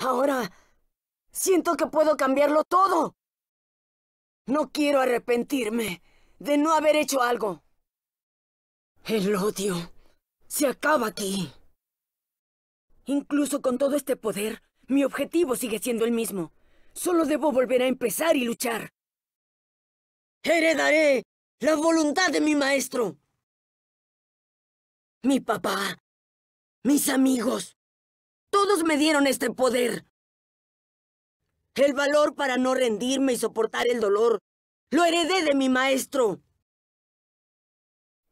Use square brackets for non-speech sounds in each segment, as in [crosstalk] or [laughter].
Ahora siento que puedo cambiarlo todo. No quiero arrepentirme de no haber hecho algo. El odio se acaba aquí. Incluso con todo este poder, mi objetivo sigue siendo el mismo. Solo debo volver a empezar y luchar. Heredaré la voluntad de mi maestro. Mi papá, mis amigos, todos me dieron este poder. El valor para no rendirme y soportar el dolor. Lo heredé de mi maestro.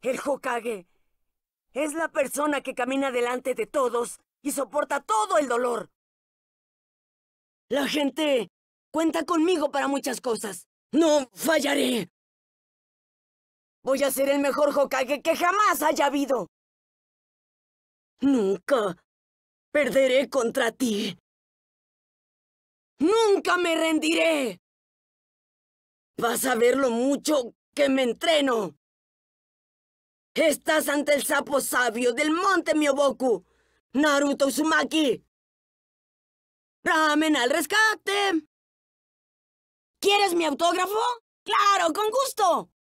El Hokage es la persona que camina delante de todos y soporta todo el dolor. La gente cuenta conmigo para muchas cosas. No fallaré. Voy a ser el mejor Hokage que jamás haya habido. Nunca perderé contra ti. ¡Nunca me rendiré! Vas a ver lo mucho que me entreno. Estás ante el sapo sabio del monte Miyoboku, Naruto Uzumaki. ¡Ramen al rescate! ¿Quieres mi autógrafo? ¡Claro, con gusto!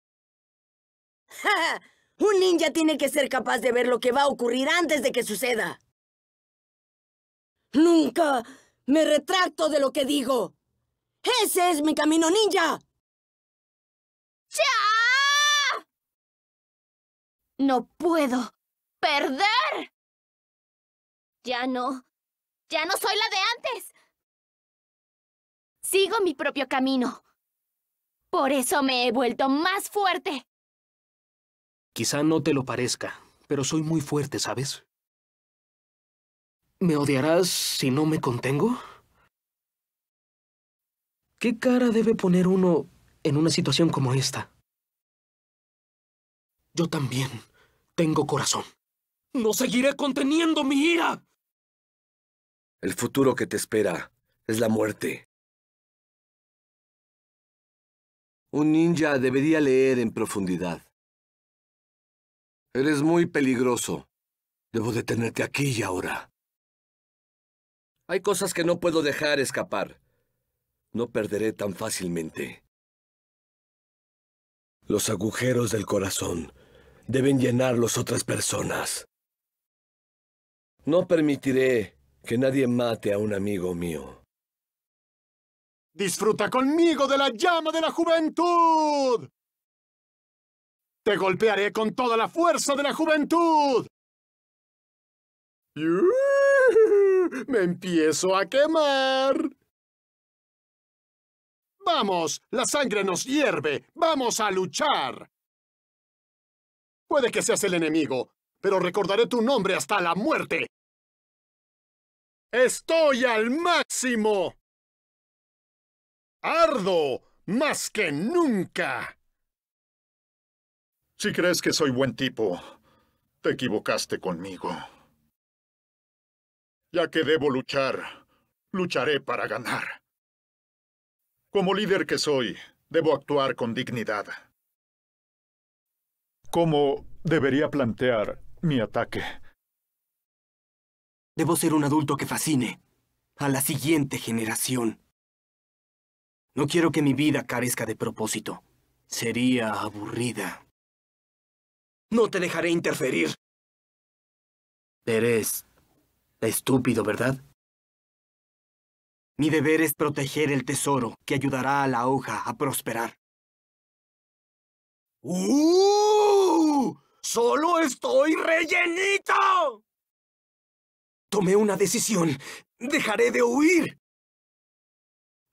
[laughs] ¡Un ninja tiene que ser capaz de ver lo que va a ocurrir antes de que suceda! Nunca me retracto de lo que digo. Ese es mi camino ninja. ¡Ya! No puedo perder. Ya no. Ya no soy la de antes. Sigo mi propio camino. Por eso me he vuelto más fuerte. Quizá no te lo parezca, pero soy muy fuerte, ¿sabes? ¿Me odiarás si no me contengo? ¿Qué cara debe poner uno en una situación como esta? Yo también tengo corazón. No seguiré conteniendo mi ira. El futuro que te espera es la muerte. Un ninja debería leer en profundidad. Eres muy peligroso. Debo detenerte aquí y ahora. Hay cosas que no puedo dejar escapar. No perderé tan fácilmente. Los agujeros del corazón deben llenarlos otras personas. No permitiré que nadie mate a un amigo mío. Disfruta conmigo de la llama de la juventud. Te golpearé con toda la fuerza de la juventud. [laughs] ¡Me empiezo a quemar! ¡Vamos! ¡La sangre nos hierve! ¡Vamos a luchar! Puede que seas el enemigo, pero recordaré tu nombre hasta la muerte. ¡Estoy al máximo! ¡Ardo! ¡Más que nunca! Si crees que soy buen tipo, te equivocaste conmigo. Ya que debo luchar, lucharé para ganar. Como líder que soy, debo actuar con dignidad. ¿Cómo debería plantear mi ataque? Debo ser un adulto que fascine a la siguiente generación. No quiero que mi vida carezca de propósito. Sería aburrida. No te dejaré interferir. Pérez Estúpido, ¿verdad? Mi deber es proteger el tesoro que ayudará a la hoja a prosperar. ¡Uh! ¡Solo estoy rellenito! Tomé una decisión. Dejaré de huir.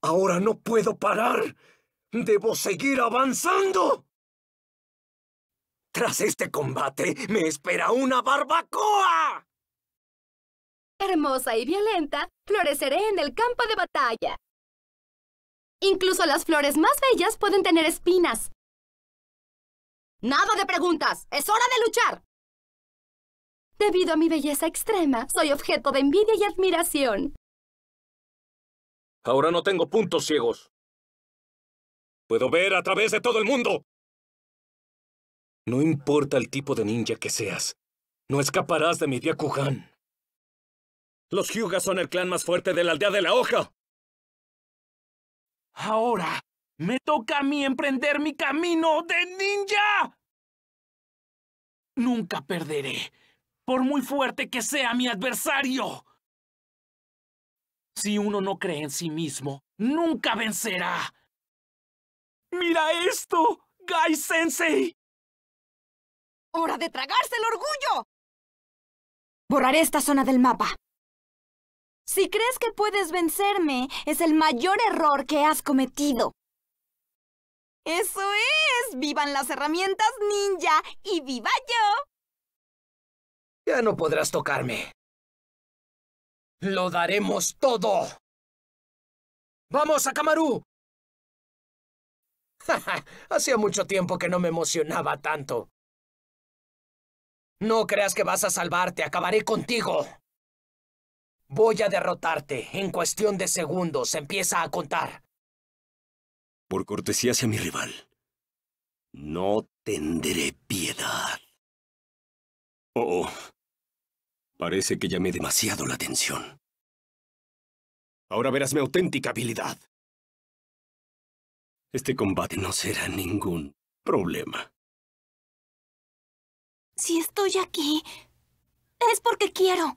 Ahora no puedo parar. Debo seguir avanzando. Tras este combate, me espera una barbacoa hermosa y violenta, floreceré en el campo de batalla. Incluso las flores más bellas pueden tener espinas. ¡Nada de preguntas! ¡Es hora de luchar! Debido a mi belleza extrema, soy objeto de envidia y admiración. Ahora no tengo puntos ciegos. Puedo ver a través de todo el mundo. No importa el tipo de ninja que seas, no escaparás de mi Byakugan. Los Hyuga son el clan más fuerte de la aldea de la hoja. Ahora, me toca a mí emprender mi camino de ninja. Nunca perderé, por muy fuerte que sea mi adversario. Si uno no cree en sí mismo, nunca vencerá. ¡Mira esto, Gai Sensei! ¡Hora de tragarse el orgullo! Borraré esta zona del mapa. Si crees que puedes vencerme, es el mayor error que has cometido. ¡Eso es! ¡Vivan las herramientas ninja y viva yo! Ya no podrás tocarme. ¡Lo daremos todo! ¡Vamos, a Akamaru! Hacía mucho tiempo que no me emocionaba tanto. No creas que vas a salvarte, acabaré contigo. Voy a derrotarte. En cuestión de segundos empieza a contar. Por cortesía hacia mi rival. No tendré piedad. Oh, oh. Parece que llamé demasiado la atención. Ahora verás mi auténtica habilidad. Este combate no será ningún problema. Si estoy aquí, es porque quiero.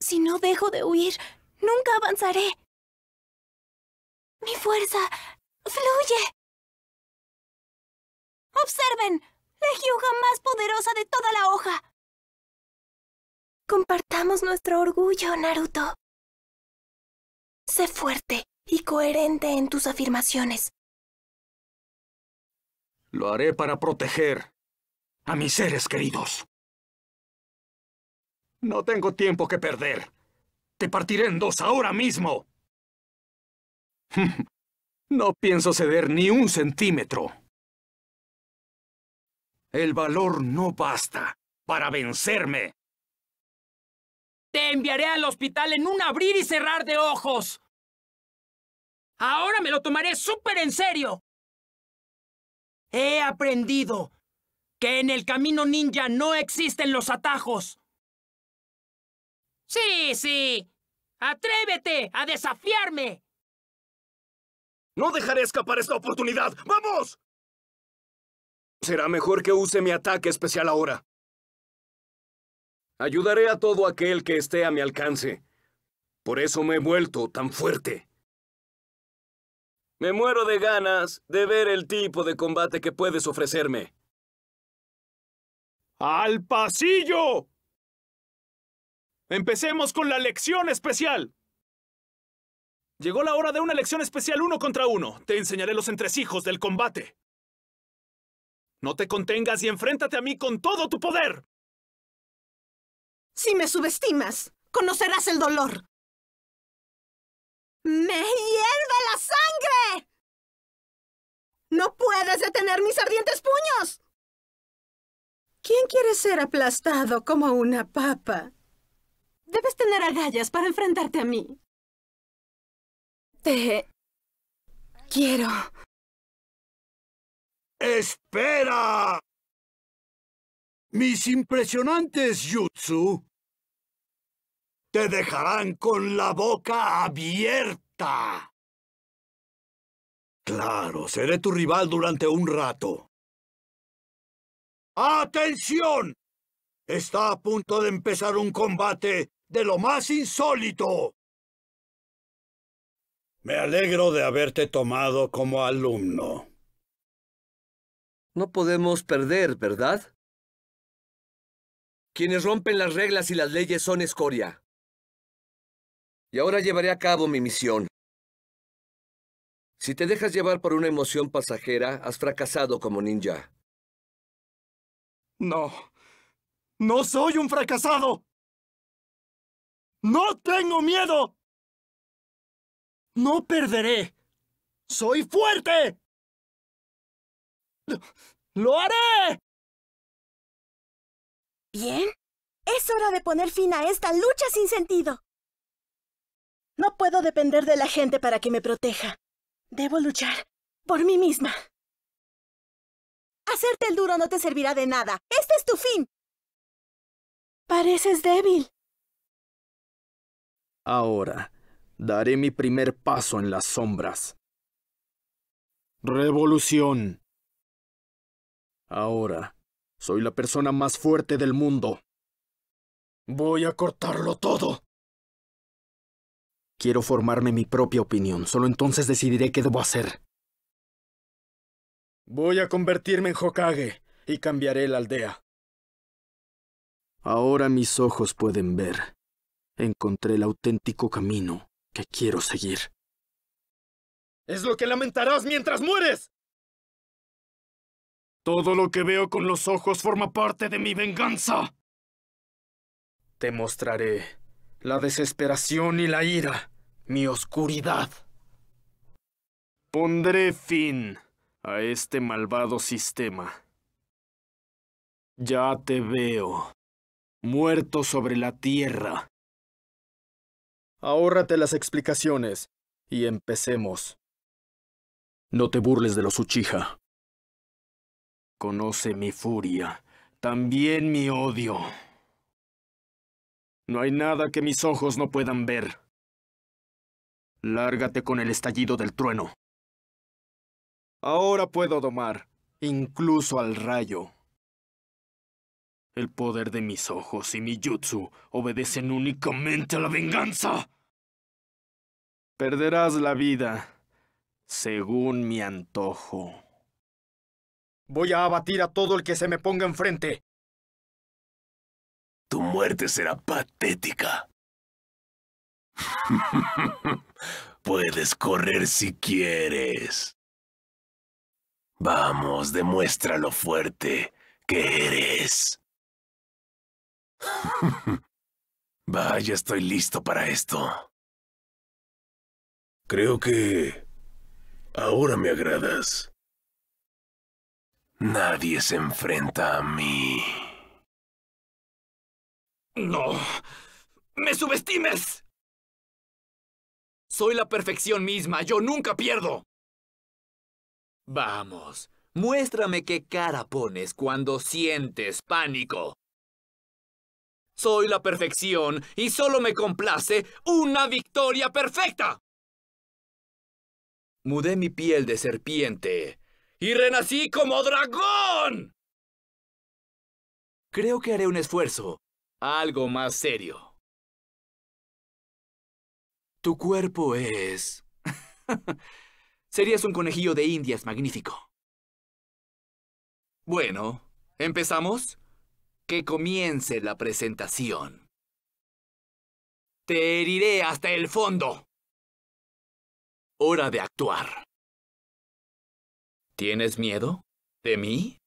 Si no dejo de huir, nunca avanzaré. Mi fuerza fluye. Observen, la hyuga más poderosa de toda la hoja. Compartamos nuestro orgullo, Naruto. Sé fuerte y coherente en tus afirmaciones. Lo haré para proteger a mis seres queridos. No tengo tiempo que perder. Te partiré en dos ahora mismo. [laughs] no pienso ceder ni un centímetro. El valor no basta para vencerme. Te enviaré al hospital en un abrir y cerrar de ojos. Ahora me lo tomaré súper en serio. He aprendido que en el camino ninja no existen los atajos. Sí, sí. Atrévete a desafiarme. No dejaré escapar esta oportunidad. ¡Vamos! Será mejor que use mi ataque especial ahora. Ayudaré a todo aquel que esté a mi alcance. Por eso me he vuelto tan fuerte. Me muero de ganas de ver el tipo de combate que puedes ofrecerme. ¡Al pasillo! Empecemos con la lección especial. Llegó la hora de una lección especial uno contra uno. Te enseñaré los entresijos del combate. No te contengas y enfréntate a mí con todo tu poder. Si me subestimas, conocerás el dolor. ¡Me hierve la sangre! ¡No puedes detener mis ardientes puños! ¿Quién quiere ser aplastado como una papa? Debes tener agallas para enfrentarte a mí. Te... quiero. ¡Espera! Mis impresionantes jutsu te dejarán con la boca abierta. Claro, seré tu rival durante un rato. ¡Atención! Está a punto de empezar un combate de lo más insólito. Me alegro de haberte tomado como alumno. No podemos perder, ¿verdad? Quienes rompen las reglas y las leyes son escoria. Y ahora llevaré a cabo mi misión. Si te dejas llevar por una emoción pasajera, has fracasado como ninja. No. No soy un fracasado. No tengo miedo. No perderé. Soy fuerte. ¡Lo haré! Bien. Es hora de poner fin a esta lucha sin sentido. No puedo depender de la gente para que me proteja. Debo luchar por mí misma. Hacerte el duro no te servirá de nada. Este es tu fin. Pareces débil. Ahora, daré mi primer paso en las sombras. Revolución. Ahora, soy la persona más fuerte del mundo. Voy a cortarlo todo. Quiero formarme mi propia opinión, solo entonces decidiré qué debo hacer. Voy a convertirme en Hokage y cambiaré la aldea. Ahora mis ojos pueden ver encontré el auténtico camino que quiero seguir. ¡Es lo que lamentarás mientras mueres! Todo lo que veo con los ojos forma parte de mi venganza. Te mostraré la desesperación y la ira, mi oscuridad. Pondré fin a este malvado sistema. Ya te veo, muerto sobre la tierra, Ahórrate las explicaciones y empecemos. No te burles de los Uchiha. Conoce mi furia, también mi odio. No hay nada que mis ojos no puedan ver. Lárgate con el estallido del trueno. Ahora puedo domar, incluso al rayo. El poder de mis ojos y mi jutsu obedecen únicamente a la venganza. Perderás la vida según mi antojo. Voy a abatir a todo el que se me ponga enfrente. Tu muerte será patética. [laughs] Puedes correr si quieres. Vamos, demuestra lo fuerte que eres. [laughs] Vaya, estoy listo para esto. Creo que... ahora me agradas. Nadie se enfrenta a mí. No. ¡Me subestimes! Soy la perfección misma, yo nunca pierdo. Vamos, muéstrame qué cara pones cuando sientes pánico. Soy la perfección y solo me complace una victoria perfecta. Mudé mi piel de serpiente y renací como dragón. Creo que haré un esfuerzo, algo más serio. Tu cuerpo es... [laughs] Serías un conejillo de indias magnífico. Bueno, ¿empezamos? Que comience la presentación. Te heriré hasta el fondo. Hora de actuar. ¿Tienes miedo? ¿De mí?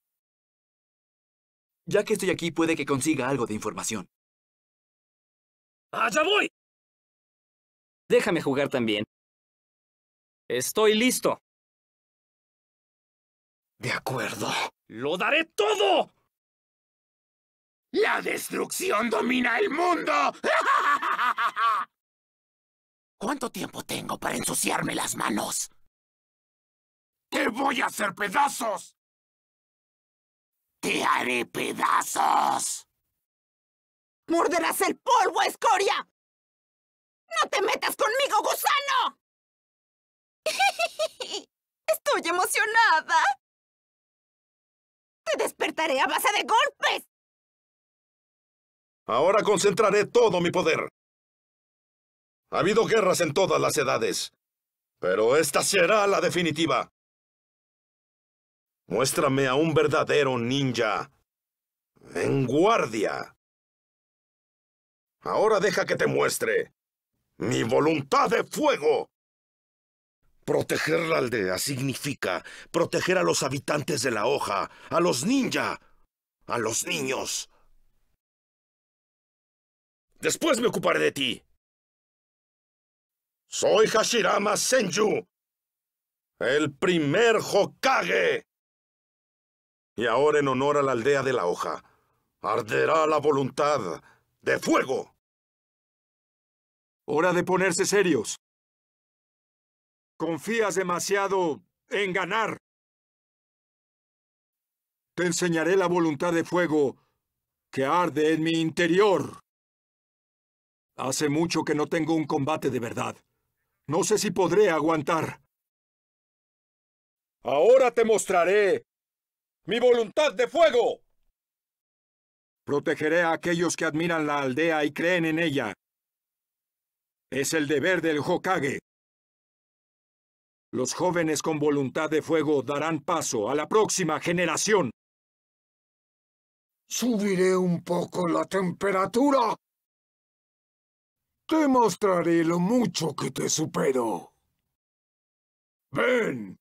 Ya que estoy aquí, puede que consiga algo de información. ¡Allá voy! Déjame jugar también. Estoy listo. De acuerdo. ¡Lo daré todo! La destrucción domina el mundo. [laughs] ¿Cuánto tiempo tengo para ensuciarme las manos? ¡Te voy a hacer pedazos! ¡Te haré pedazos! ¡Morderás el polvo, escoria! ¡No te metas conmigo, gusano! [laughs] ¡Estoy emocionada! ¡Te despertaré a base de golpes! Ahora concentraré todo mi poder. Ha habido guerras en todas las edades, pero esta será la definitiva. Muéstrame a un verdadero ninja. En guardia. Ahora deja que te muestre. ¡Mi voluntad de fuego! Proteger la aldea significa proteger a los habitantes de la hoja, a los ninja, a los niños. Después me ocuparé de ti. Soy Hashirama Senju, el primer Hokage. Y ahora en honor a la aldea de la hoja, arderá la voluntad de fuego. Hora de ponerse serios. Confías demasiado en ganar. Te enseñaré la voluntad de fuego que arde en mi interior. Hace mucho que no tengo un combate de verdad. No sé si podré aguantar. Ahora te mostraré mi voluntad de fuego. Protegeré a aquellos que admiran la aldea y creen en ella. Es el deber del Hokage. Los jóvenes con voluntad de fuego darán paso a la próxima generación. Subiré un poco la temperatura te mostraré lo mucho que te supero. Ven,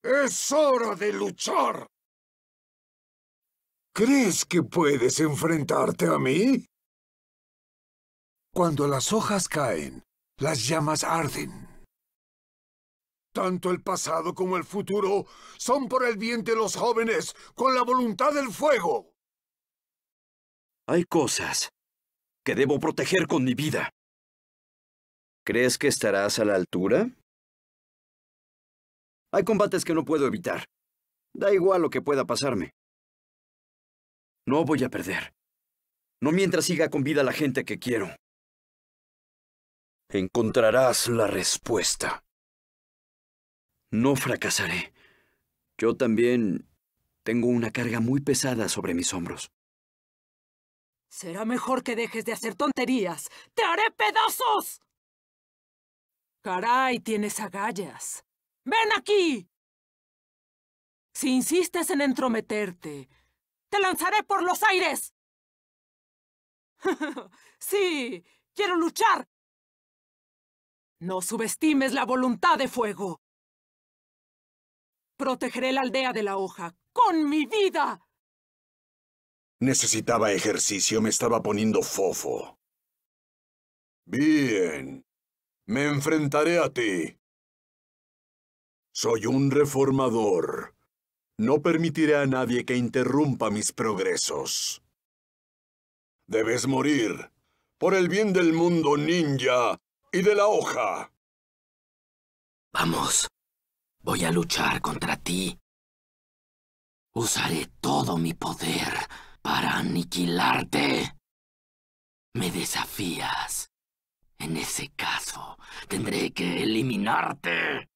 es hora de luchar. ¿Crees que puedes enfrentarte a mí? Cuando las hojas caen, las llamas arden. Tanto el pasado como el futuro son por el bien de los jóvenes, con la voluntad del fuego. Hay cosas que debo proteger con mi vida. ¿Crees que estarás a la altura? Hay combates que no puedo evitar. Da igual lo que pueda pasarme. No voy a perder. No mientras siga con vida la gente que quiero. Encontrarás la respuesta. No fracasaré. Yo también tengo una carga muy pesada sobre mis hombros. Será mejor que dejes de hacer tonterías. ¡Te haré pedazos! Caray, tienes agallas. ¡Ven aquí! Si insistes en entrometerte, te lanzaré por los aires. [laughs] sí, quiero luchar. No subestimes la voluntad de fuego. Protegeré la aldea de la hoja con mi vida. Necesitaba ejercicio, me estaba poniendo fofo. Bien. Me enfrentaré a ti. Soy un reformador. No permitiré a nadie que interrumpa mis progresos. Debes morir, por el bien del mundo ninja y de la hoja. Vamos, voy a luchar contra ti. Usaré todo mi poder para aniquilarte. Me desafías. En ese caso, tendré que eliminarte.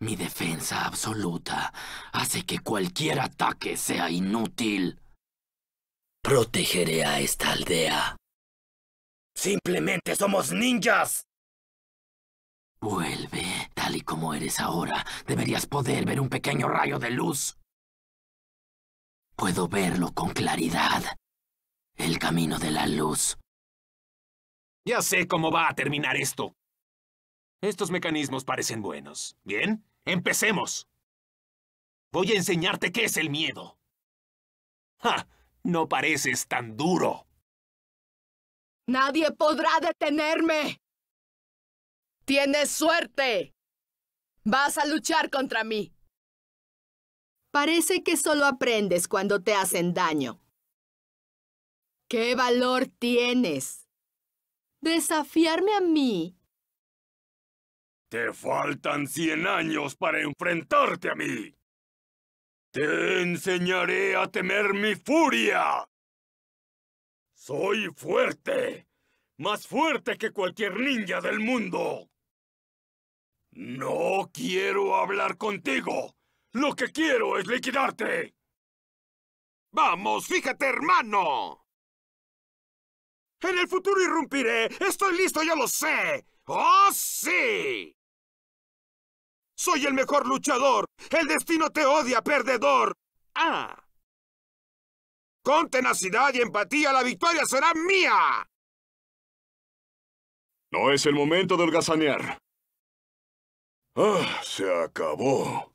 Mi defensa absoluta hace que cualquier ataque sea inútil. Protegeré a esta aldea. Simplemente somos ninjas. Vuelve, tal y como eres ahora. Deberías poder ver un pequeño rayo de luz. Puedo verlo con claridad. El camino de la luz. Ya sé cómo va a terminar esto. Estos mecanismos parecen buenos. Bien, empecemos. Voy a enseñarte qué es el miedo. ¡Ja! No pareces tan duro. Nadie podrá detenerme. Tienes suerte. Vas a luchar contra mí. Parece que solo aprendes cuando te hacen daño. ¿Qué valor tienes? desafiarme a mí. Te faltan cien años para enfrentarte a mí. Te enseñaré a temer mi furia. Soy fuerte, más fuerte que cualquier ninja del mundo. No quiero hablar contigo. Lo que quiero es liquidarte. ¡Vamos, fíjate, hermano! En el futuro irrumpiré. Estoy listo, ya lo sé. ¡Oh, sí! Soy el mejor luchador. El destino te odia, perdedor. Ah. Con tenacidad y empatía, la victoria será mía. No es el momento de holgazanear. Ah, se acabó.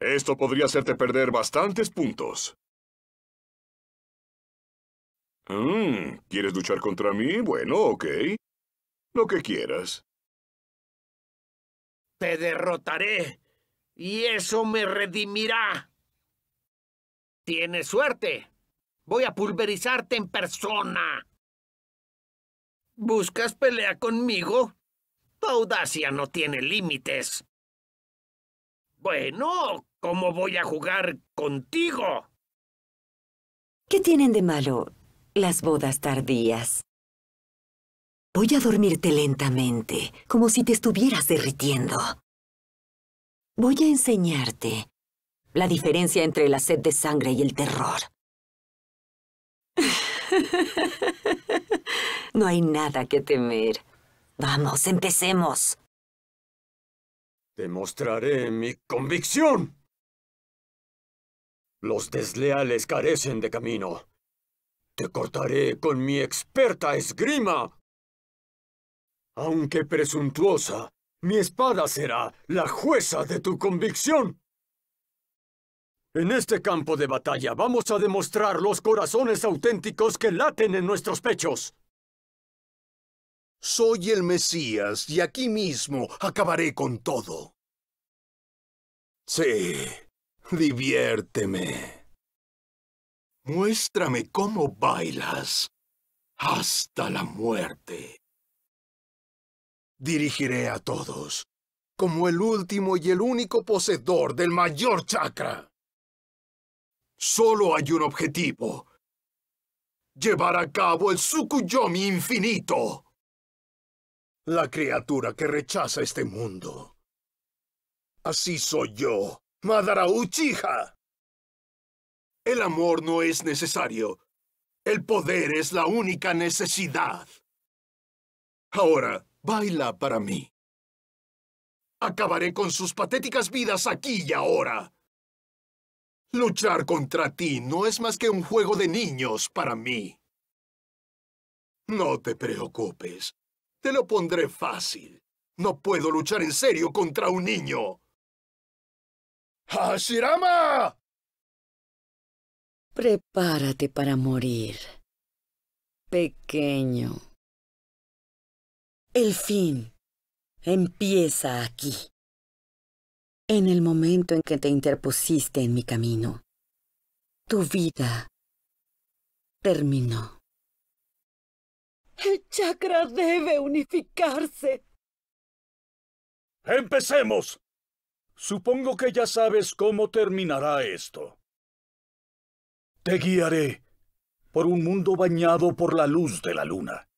Esto podría hacerte perder bastantes puntos. Mm, ¿Quieres luchar contra mí? Bueno, ok. Lo que quieras. Te derrotaré. Y eso me redimirá. Tienes suerte. Voy a pulverizarte en persona. ¿Buscas pelea conmigo? Tu audacia no tiene límites. Bueno, ¿cómo voy a jugar contigo? ¿Qué tienen de malo las bodas tardías. Voy a dormirte lentamente, como si te estuvieras derritiendo. Voy a enseñarte la diferencia entre la sed de sangre y el terror. [laughs] no hay nada que temer. Vamos, empecemos. Te mostraré mi convicción. Los desleales carecen de camino. Te cortaré con mi experta esgrima. Aunque presuntuosa, mi espada será la jueza de tu convicción. En este campo de batalla vamos a demostrar los corazones auténticos que laten en nuestros pechos. Soy el Mesías y aquí mismo acabaré con todo. Sí, diviérteme. Muéstrame cómo bailas hasta la muerte. Dirigiré a todos como el último y el único poseedor del mayor chakra. Solo hay un objetivo. Llevar a cabo el Sukuyomi infinito. La criatura que rechaza este mundo. Así soy yo, Madara Uchiha. El amor no es necesario. El poder es la única necesidad. Ahora, baila para mí. Acabaré con sus patéticas vidas aquí y ahora. Luchar contra ti no es más que un juego de niños para mí. No te preocupes. Te lo pondré fácil. No puedo luchar en serio contra un niño. ¡Hashirama! Prepárate para morir, pequeño. El fin empieza aquí, en el momento en que te interpusiste en mi camino. Tu vida terminó. El chakra debe unificarse. Empecemos. Supongo que ya sabes cómo terminará esto. Te guiaré por un mundo bañado por la luz de la luna.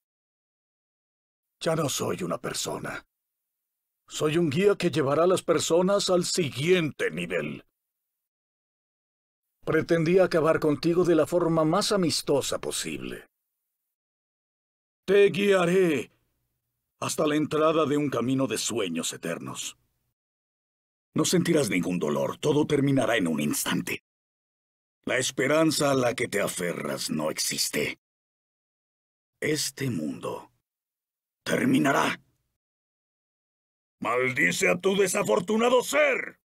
Ya no soy una persona. Soy un guía que llevará a las personas al siguiente nivel. Pretendía acabar contigo de la forma más amistosa posible. Te guiaré hasta la entrada de un camino de sueños eternos. No sentirás ningún dolor, todo terminará en un instante. La esperanza a la que te aferras no existe. Este mundo terminará. ¡Maldice a tu desafortunado ser!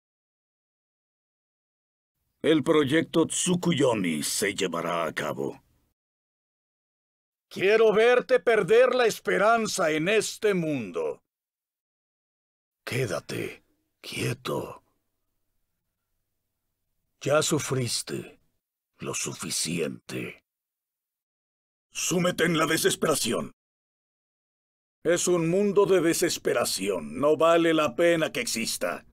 El proyecto Tsukuyomi se llevará a cabo. Quiero verte perder la esperanza en este mundo. Quédate quieto. Ya sufriste lo suficiente. Súmete en la desesperación. Es un mundo de desesperación. No vale la pena que exista.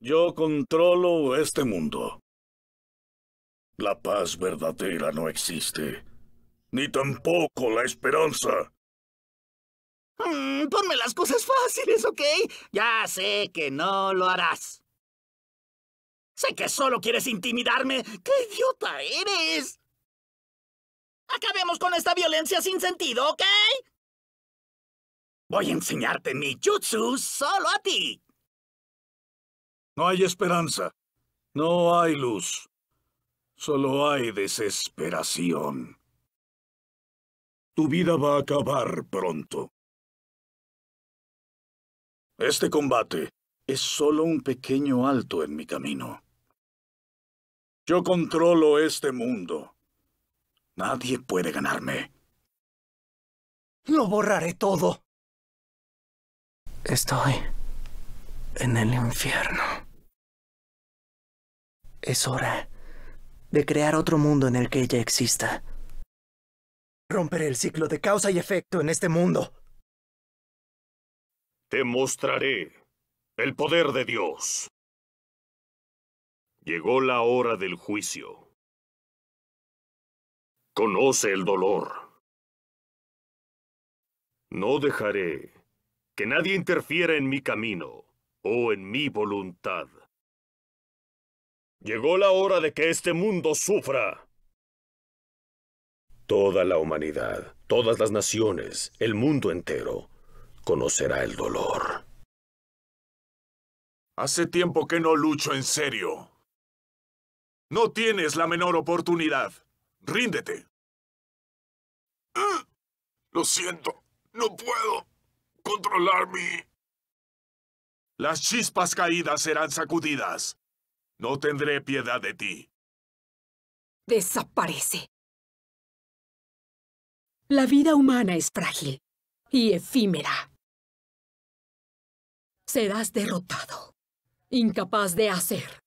Yo controlo este mundo. La paz verdadera no existe. Ni tampoco la esperanza. Mm, ponme las cosas fáciles, ¿ok? Ya sé que no lo harás. Sé que solo quieres intimidarme. ¡Qué idiota eres! Acabemos con esta violencia sin sentido, ¿ok? Voy a enseñarte mi jutsu solo a ti. No hay esperanza. No hay luz. Solo hay desesperación. Tu vida va a acabar pronto. Este combate es solo un pequeño alto en mi camino. Yo controlo este mundo. Nadie puede ganarme. Lo borraré todo. Estoy en el infierno. Es hora de crear otro mundo en el que ella exista. Romperé el ciclo de causa y efecto en este mundo. Te mostraré el poder de Dios. Llegó la hora del juicio. Conoce el dolor. No dejaré que nadie interfiera en mi camino o en mi voluntad. Llegó la hora de que este mundo sufra. Toda la humanidad, todas las naciones, el mundo entero, conocerá el dolor. Hace tiempo que no lucho en serio. No tienes la menor oportunidad. Ríndete. Ah, lo siento. No puedo controlar mi... Las chispas caídas serán sacudidas. No tendré piedad de ti. Desaparece. La vida humana es frágil y efímera. Serás derrotado, incapaz de hacer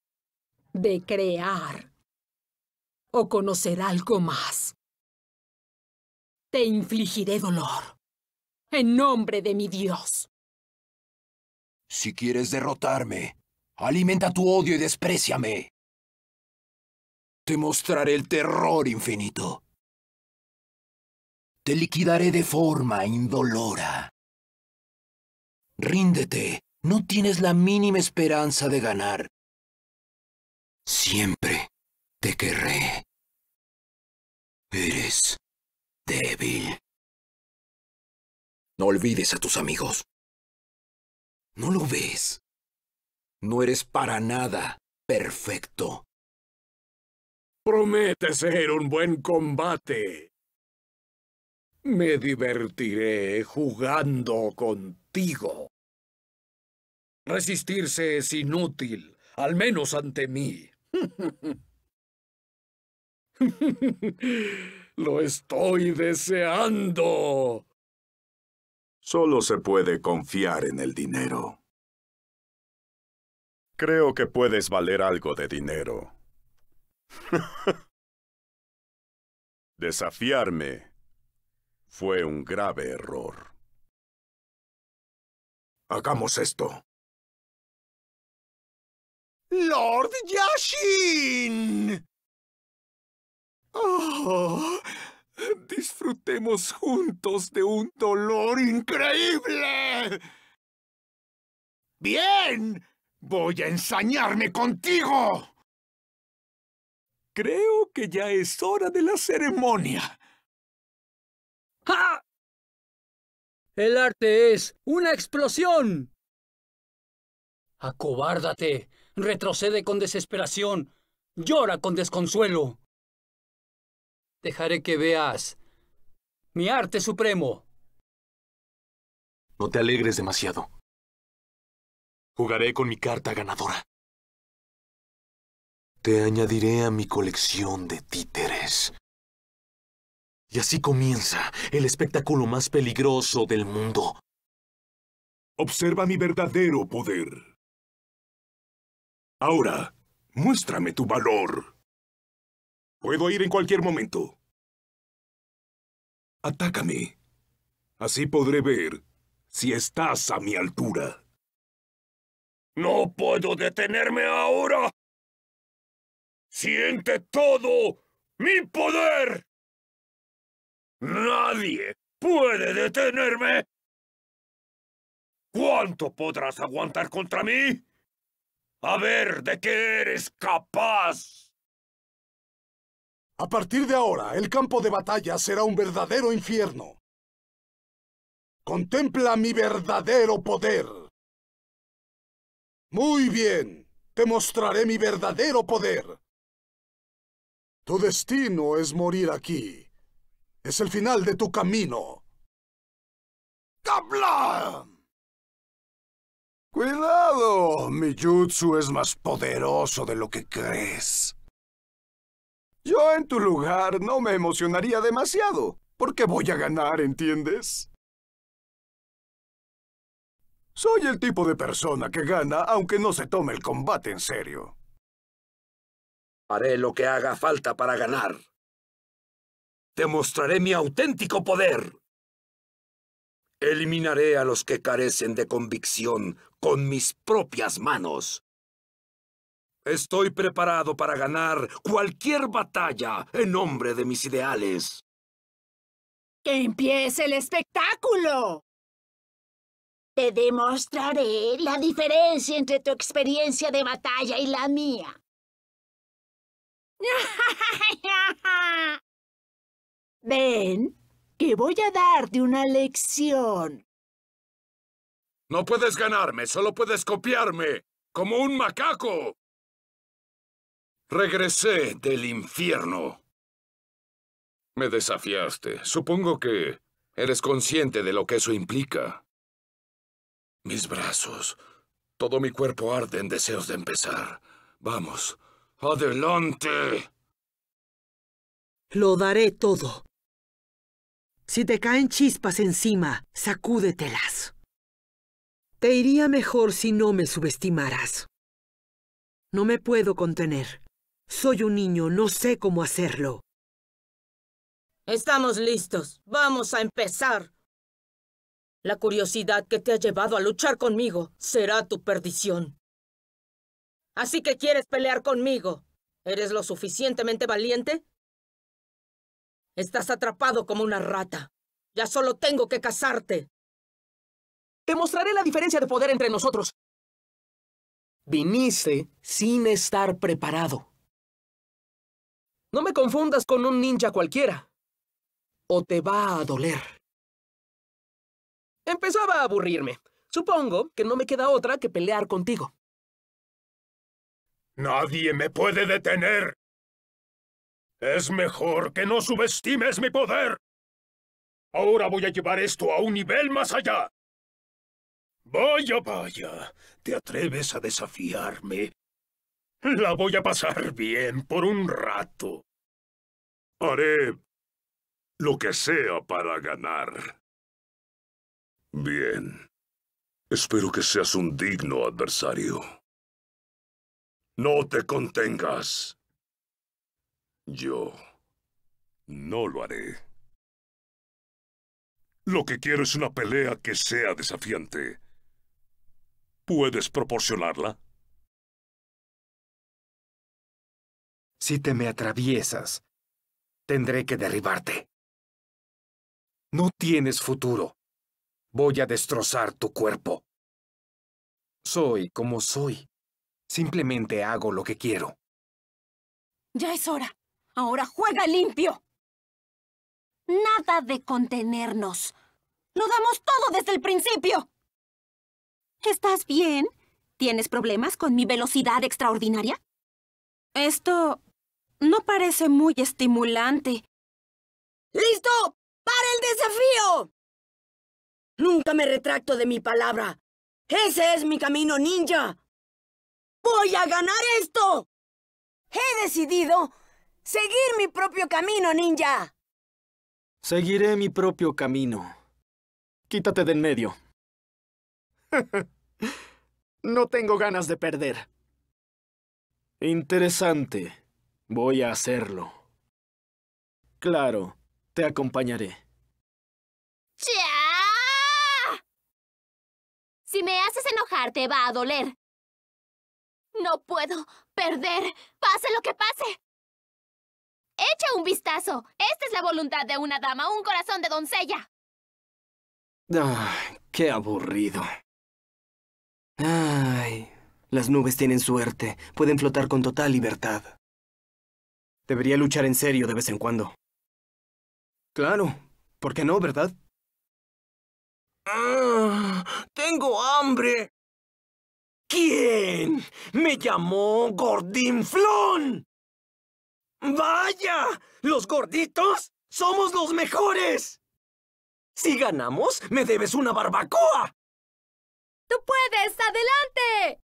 de crear o conocer algo más. Te infligiré dolor en nombre de mi Dios. Si quieres derrotarme, alimenta tu odio y despreciame. Te mostraré el terror infinito. Te liquidaré de forma indolora. Ríndete, no tienes la mínima esperanza de ganar. Siempre te querré. Eres débil. No olvides a tus amigos. ¿No lo ves? No eres para nada perfecto. Promete ser un buen combate. Me divertiré jugando contigo. Resistirse es inútil, al menos ante mí. [laughs] Lo estoy deseando. Solo se puede confiar en el dinero. Creo que puedes valer algo de dinero. [laughs] Desafiarme fue un grave error. Hagamos esto. Lord Yashin. Oh, disfrutemos juntos de un dolor increíble. Bien, voy a ensañarme contigo. Creo que ya es hora de la ceremonia. ¡Ja! El arte es una explosión. Acobárdate retrocede con desesperación, llora con desconsuelo. Dejaré que veas mi arte supremo. No te alegres demasiado. Jugaré con mi carta ganadora. Te añadiré a mi colección de títeres. Y así comienza el espectáculo más peligroso del mundo. Observa mi verdadero poder. Ahora, muéstrame tu valor. Puedo ir en cualquier momento. Atácame. Así podré ver si estás a mi altura. ¡No puedo detenerme ahora! ¡Siente todo mi poder! ¡Nadie puede detenerme! ¿Cuánto podrás aguantar contra mí? A ver, ¿de qué eres capaz? A partir de ahora, el campo de batalla será un verdadero infierno. Contempla mi verdadero poder. Muy bien, te mostraré mi verdadero poder. Tu destino es morir aquí. Es el final de tu camino. ¡Cabla! ¡Cuidado! Mi jutsu es más poderoso de lo que crees. Yo en tu lugar no me emocionaría demasiado, porque voy a ganar, ¿entiendes? Soy el tipo de persona que gana aunque no se tome el combate en serio. Haré lo que haga falta para ganar. Demostraré mi auténtico poder. Eliminaré a los que carecen de convicción con mis propias manos. Estoy preparado para ganar cualquier batalla en nombre de mis ideales. ¡Que empiece el espectáculo! Te demostraré la diferencia entre tu experiencia de batalla y la mía. [laughs] Ven, que voy a darte una lección. No puedes ganarme, solo puedes copiarme, como un macaco. Regresé del infierno. Me desafiaste. Supongo que eres consciente de lo que eso implica. Mis brazos, todo mi cuerpo arde en deseos de empezar. Vamos, adelante. Lo daré todo. Si te caen chispas encima, sacúdetelas. Te iría mejor si no me subestimaras. No me puedo contener. Soy un niño, no sé cómo hacerlo. Estamos listos. Vamos a empezar. La curiosidad que te ha llevado a luchar conmigo será tu perdición. Así que quieres pelear conmigo. ¿Eres lo suficientemente valiente? Estás atrapado como una rata. Ya solo tengo que casarte. Te mostraré la diferencia de poder entre nosotros. Viniste sin estar preparado. No me confundas con un ninja cualquiera. O te va a doler. Empezaba a aburrirme. Supongo que no me queda otra que pelear contigo. Nadie me puede detener. Es mejor que no subestimes mi poder. Ahora voy a llevar esto a un nivel más allá. Vaya, vaya. ¿Te atreves a desafiarme? La voy a pasar bien por un rato. Haré lo que sea para ganar. Bien. Espero que seas un digno adversario. No te contengas. Yo no lo haré. Lo que quiero es una pelea que sea desafiante. ¿Puedes proporcionarla? Si te me atraviesas, tendré que derribarte. No tienes futuro. Voy a destrozar tu cuerpo. Soy como soy. Simplemente hago lo que quiero. Ya es hora. Ahora juega limpio. Nada de contenernos. Lo damos todo desde el principio. ¿Estás bien? ¿Tienes problemas con mi velocidad extraordinaria? Esto no parece muy estimulante. ¡Listo! ¡Para el desafío! Nunca me retracto de mi palabra. Ese es mi camino ninja. ¡Voy a ganar esto! He decidido seguir mi propio camino ninja. Seguiré mi propio camino. Quítate de en medio. [laughs] no tengo ganas de perder. Interesante. Voy a hacerlo. Claro, te acompañaré. Si me haces enojar, te va a doler. No puedo perder, pase lo que pase. Echa un vistazo. Esta es la voluntad de una dama, un corazón de doncella. Ah, qué aburrido. Ay, las nubes tienen suerte, pueden flotar con total libertad. Debería luchar en serio de vez en cuando. Claro, ¿por qué no, verdad? Ah, tengo hambre. ¿Quién me llamó Gordinflón? ¡Vaya! ¿Los gorditos somos los mejores? Si ganamos, me debes una barbacoa. ¡No puedes! ¡Adelante!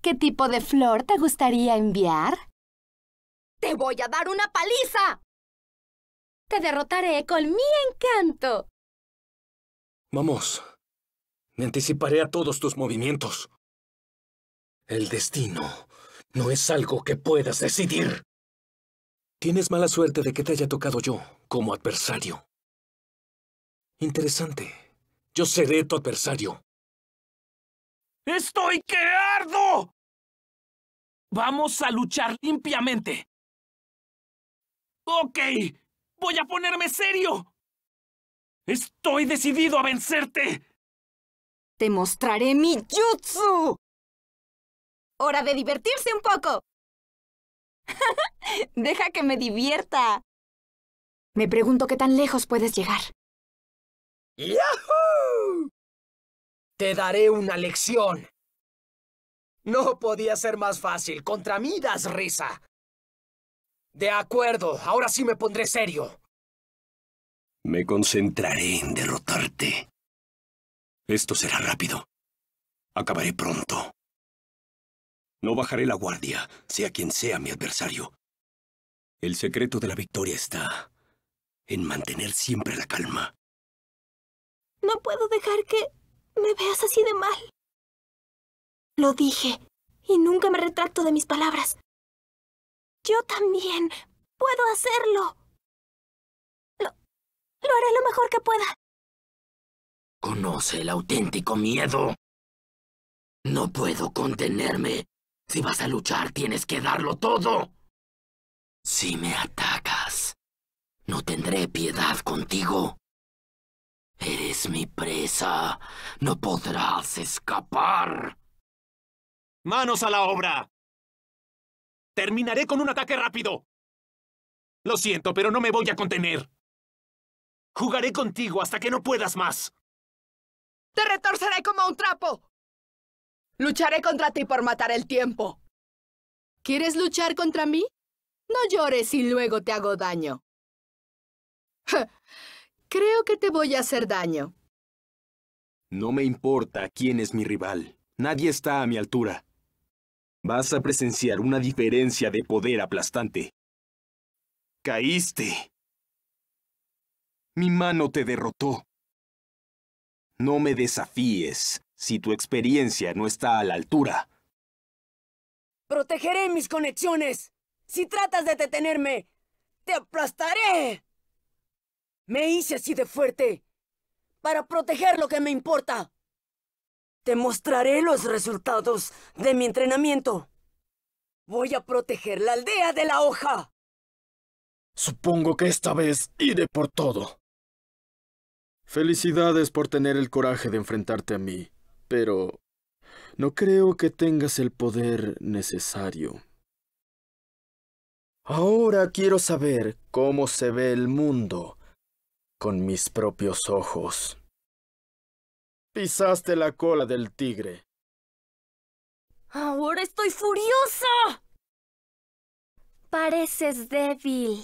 ¿Qué tipo de flor te gustaría enviar? ¡Te voy a dar una paliza! Te derrotaré con mi encanto. Vamos. Me anticiparé a todos tus movimientos. El destino no es algo que puedas decidir. Tienes mala suerte de que te haya tocado yo como adversario. Interesante. Yo seré tu adversario. ¡Estoy que ardo! Vamos a luchar limpiamente. Ok, voy a ponerme serio. Estoy decidido a vencerte. Te mostraré mi jutsu. Hora de divertirse un poco. [laughs] Deja que me divierta. Me pregunto qué tan lejos puedes llegar. ¡Yahoo! Te daré una lección. No podía ser más fácil. Contra mí das risa. De acuerdo, ahora sí me pondré serio. Me concentraré en derrotarte. Esto será rápido. Acabaré pronto. No bajaré la guardia, sea quien sea mi adversario. El secreto de la victoria está en mantener siempre la calma. No puedo dejar que me veas así de mal. Lo dije, y nunca me retracto de mis palabras. Yo también puedo hacerlo. Lo, haré lo mejor que pueda. Conoce el auténtico miedo. No puedo contenerme. Si vas a luchar, tienes que darlo todo. Si me atacas, no tendré piedad contigo. Eres mi presa. No podrás escapar. Manos a la obra. Terminaré con un ataque rápido. Lo siento, pero no me voy a contener. Jugaré contigo hasta que no puedas más. Te retorceré como un trapo. Lucharé contra ti por matar el tiempo. ¿Quieres luchar contra mí? No llores y luego te hago daño. [laughs] Creo que te voy a hacer daño. No me importa quién es mi rival. Nadie está a mi altura. Vas a presenciar una diferencia de poder aplastante. Caíste. Mi mano te derrotó. No me desafíes si tu experiencia no está a la altura. Protegeré mis conexiones. Si tratas de detenerme, te aplastaré. Me hice así de fuerte para proteger lo que me importa. Te mostraré los resultados de mi entrenamiento. Voy a proteger la aldea de la hoja. Supongo que esta vez iré por todo. Felicidades por tener el coraje de enfrentarte a mí, pero no creo que tengas el poder necesario. Ahora quiero saber cómo se ve el mundo con mis propios ojos. Pisaste la cola del tigre. ¡Ahora estoy furioso. Pareces débil.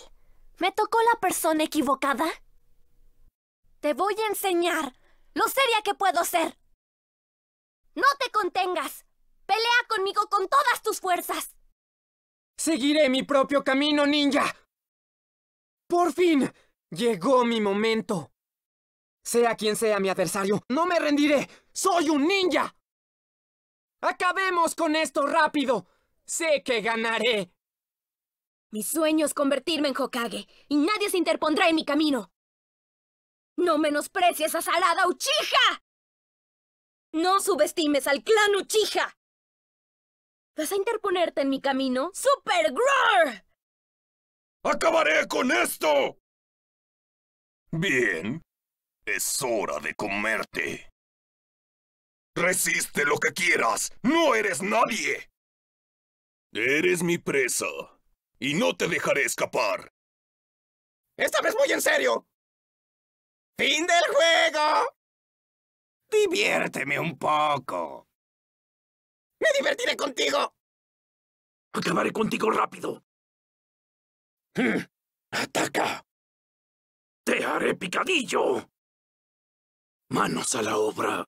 ¿Me tocó la persona equivocada? Te voy a enseñar lo seria que puedo ser. No te contengas. Pelea conmigo con todas tus fuerzas. Seguiré mi propio camino, ninja. Por fin, Llegó mi momento. Sea quien sea mi adversario, no me rendiré. ¡Soy un ninja! ¡Acabemos con esto rápido! ¡Sé que ganaré! Mi sueño es convertirme en Hokage, y nadie se interpondrá en mi camino. ¡No menosprecies a Salada Uchiha! ¡No subestimes al clan Uchiha! ¿Vas a interponerte en mi camino? ¡Super Groar! ¡Acabaré con esto! Bien, es hora de comerte. Resiste lo que quieras, no eres nadie. Eres mi presa, y no te dejaré escapar. Esta vez muy en serio. ¡Fin del juego! Diviérteme un poco. ¡Me divertiré contigo! Acabaré contigo rápido. Hmm. ¡Ataca! ¡Te haré picadillo! ¡Manos a la obra!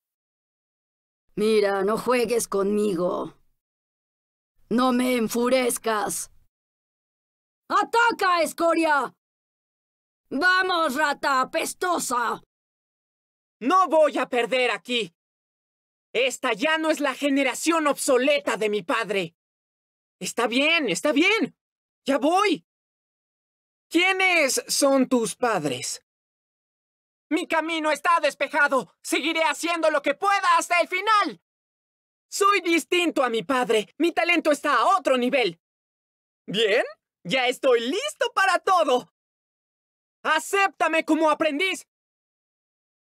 Mira, no juegues conmigo. ¡No me enfurezcas! ¡Ataca, escoria! ¡Vamos, rata apestosa! No voy a perder aquí. Esta ya no es la generación obsoleta de mi padre. Está bien, está bien. Ya voy. ¿Quiénes son tus padres? Mi camino está despejado. Seguiré haciendo lo que pueda hasta el final. Soy distinto a mi padre. Mi talento está a otro nivel. Bien, ya estoy listo para todo. Acéptame como aprendiz.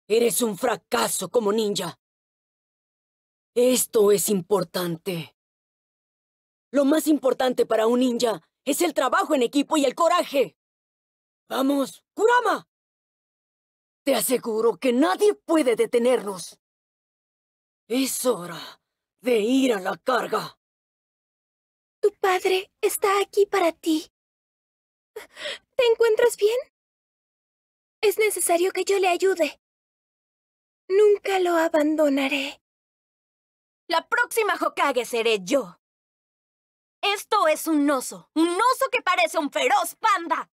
Eres un fracaso como ninja. Esto es importante. Lo más importante para un ninja es el trabajo en equipo y el coraje. ¡Vamos, Kurama! Te aseguro que nadie puede detenernos. Es hora de ir a la carga. Tu padre está aquí para ti. ¿Te encuentras bien? Es necesario que yo le ayude. Nunca lo abandonaré. La próxima Hokage seré yo. Esto es un oso. Un oso que parece un feroz panda.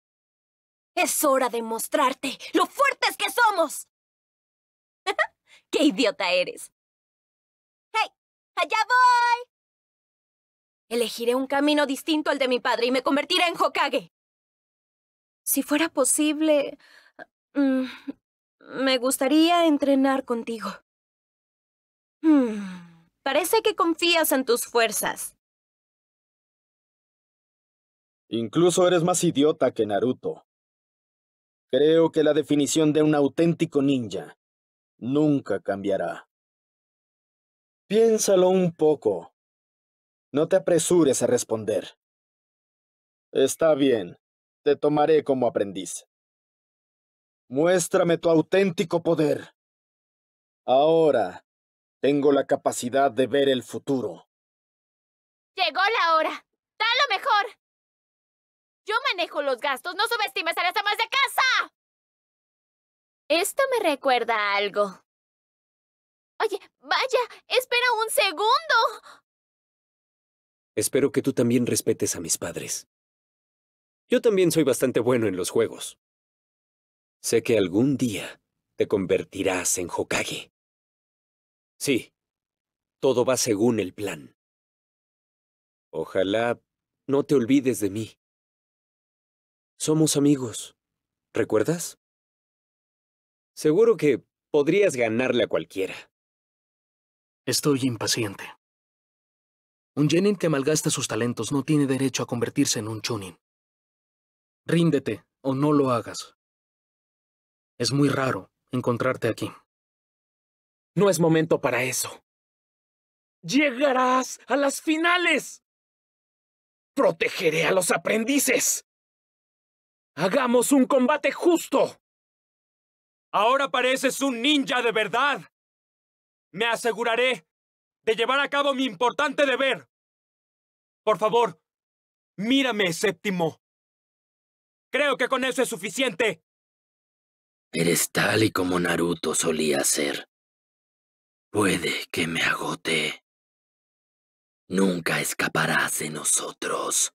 Es hora de mostrarte lo fuertes que somos. [laughs] ¡Qué idiota eres! ¡Hey! ¡Allá voy! Elegiré un camino distinto al de mi padre y me convertiré en Hokage. Si fuera posible, mm, me gustaría entrenar contigo. Hmm, parece que confías en tus fuerzas. Incluso eres más idiota que Naruto. Creo que la definición de un auténtico ninja nunca cambiará. Piénsalo un poco. No te apresures a responder. Está bien, te tomaré como aprendiz. Muéstrame tu auténtico poder. Ahora tengo la capacidad de ver el futuro. Llegó la hora. ¡Da lo mejor! Yo manejo los gastos, no subestimes a las amas de casa. Esto me recuerda algo. Oye, vaya, espera un segundo. Espero que tú también respetes a mis padres. Yo también soy bastante bueno en los juegos. Sé que algún día te convertirás en Hokage. Sí, todo va según el plan. Ojalá no te olvides de mí. Somos amigos. ¿Recuerdas? Seguro que podrías ganarle a cualquiera. Estoy impaciente. Un Jenin que malgasta sus talentos no tiene derecho a convertirse en un Chunin. Ríndete o no lo hagas. Es muy raro encontrarte aquí. No es momento para eso. ¡Llegarás a las finales! ¡Protegeré a los aprendices! ¡Hagamos un combate justo! Ahora pareces un ninja de verdad. Me aseguraré de llevar a cabo mi importante deber. Por favor, mírame, séptimo. Creo que con eso es suficiente. Eres tal y como Naruto solía ser. Puede que me agote. Nunca escaparás de nosotros.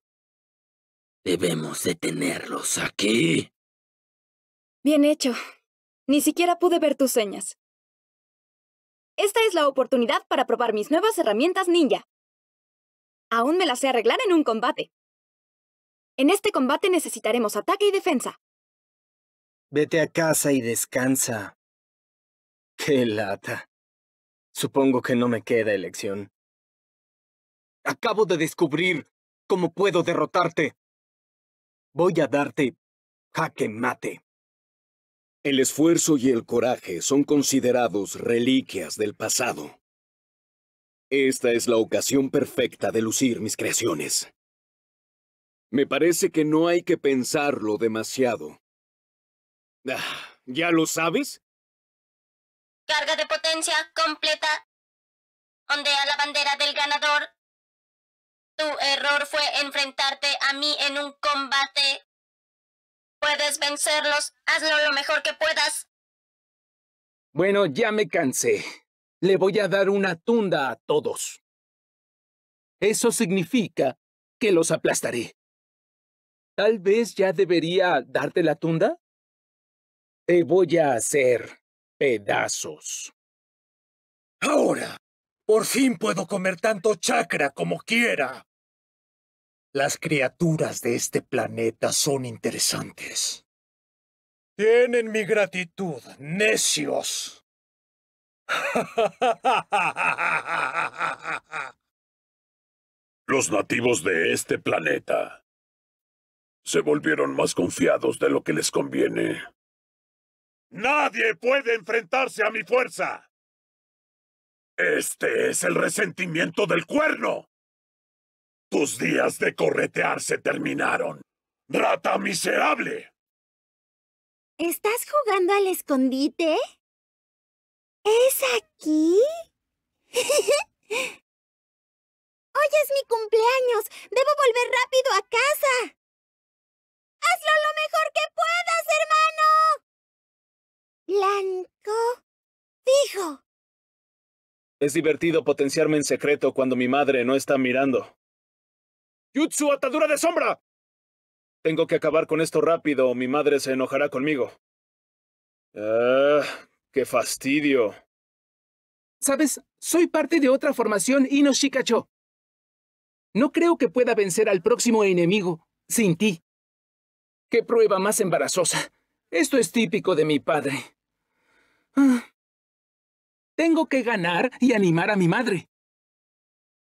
Debemos detenerlos aquí. Bien hecho. Ni siquiera pude ver tus señas. Esta es la oportunidad para probar mis nuevas herramientas ninja. Aún me las sé arreglar en un combate. En este combate necesitaremos ataque y defensa. Vete a casa y descansa. Qué lata. Supongo que no me queda elección. Acabo de descubrir cómo puedo derrotarte. Voy a darte jaque mate. El esfuerzo y el coraje son considerados reliquias del pasado. Esta es la ocasión perfecta de lucir mis creaciones. Me parece que no hay que pensarlo demasiado. Ah, ¿Ya lo sabes? Carga de potencia completa. Ondea la bandera del ganador tu error fue enfrentarte a mí en un combate. Puedes vencerlos, hazlo lo mejor que puedas. Bueno, ya me cansé. Le voy a dar una tunda a todos. Eso significa que los aplastaré. Tal vez ya debería darte la tunda. Te voy a hacer pedazos. Ahora, por fin puedo comer tanto chakra como quiera. Las criaturas de este planeta son interesantes. Tienen mi gratitud, necios. [laughs] Los nativos de este planeta se volvieron más confiados de lo que les conviene. Nadie puede enfrentarse a mi fuerza. Este es el resentimiento del cuerno. Tus días de corretear se terminaron. ¡Rata miserable! ¿Estás jugando al escondite? ¿Es aquí? [laughs] Hoy es mi cumpleaños. Debo volver rápido a casa. ¡Hazlo lo mejor que puedas, hermano! Blanco. Dijo. Es divertido potenciarme en secreto cuando mi madre no está mirando. ¡Jutsu atadura de sombra! Tengo que acabar con esto rápido o mi madre se enojará conmigo. ¡Ah! ¡Qué fastidio! Sabes, soy parte de otra formación Inoshikacho. No creo que pueda vencer al próximo enemigo sin ti. ¡Qué prueba más embarazosa! Esto es típico de mi padre. Ah. Tengo que ganar y animar a mi madre.